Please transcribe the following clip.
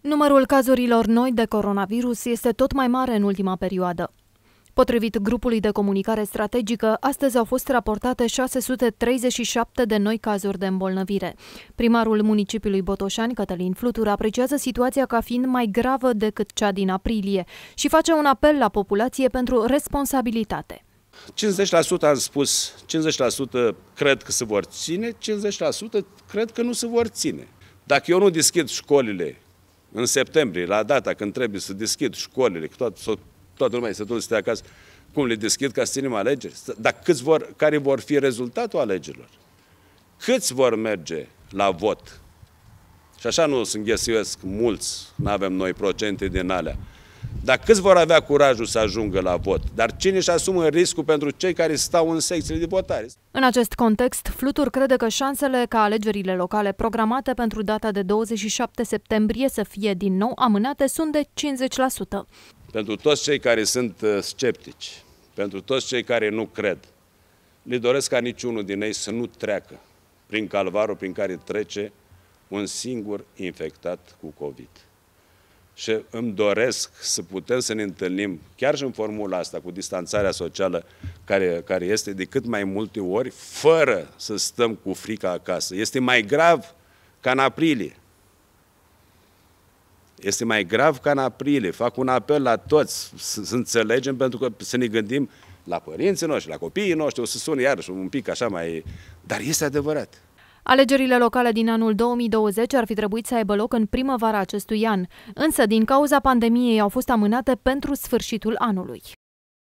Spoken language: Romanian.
Numărul cazurilor noi de coronavirus este tot mai mare în ultima perioadă. Potrivit grupului de comunicare strategică, astăzi au fost raportate 637 de noi cazuri de îmbolnăvire. Primarul municipiului Botoșani, Cătălin Flutur, apreciază situația ca fiind mai gravă decât cea din aprilie și face un apel la populație pentru responsabilitate. 50% am spus, 50% cred că se vor ține, 50% cred că nu se vor ține. Dacă eu nu deschid școlile, în septembrie, la data când trebuie să deschid școlile, că toată, toată lumea este dus să acasă, cum le deschid ca să ținem alegeri? Dar câți vor, care vor fi rezultatul alegerilor? Câți vor merge la vot? Și așa nu sunt ghesuiesc mulți, nu avem noi procente din alea. Dar câți vor avea curajul să ajungă la vot? Dar cine își asumă riscul pentru cei care stau în secțiile de votare? În acest context, Flutur crede că șansele ca alegerile locale programate pentru data de 27 septembrie să fie din nou amânate sunt de 50%. Pentru toți cei care sunt uh, sceptici, pentru toți cei care nu cred, le doresc ca niciunul din ei să nu treacă prin calvarul prin care trece un singur infectat cu COVID și îmi doresc să putem să ne întâlnim chiar și în formula asta cu distanțarea socială care, care este de cât mai multe ori, fără să stăm cu frica acasă. Este mai grav ca în aprilie. Este mai grav ca în aprilie. Fac un apel la toți să, să înțelegem, pentru că să ne gândim la părinții noștri, la copiii noștri, o să sună iarăși un pic așa mai... Dar este adevărat. Alegerile locale din anul 2020 ar fi trebuit să aibă loc în primăvara acestui an, însă din cauza pandemiei au fost amânate pentru sfârșitul anului.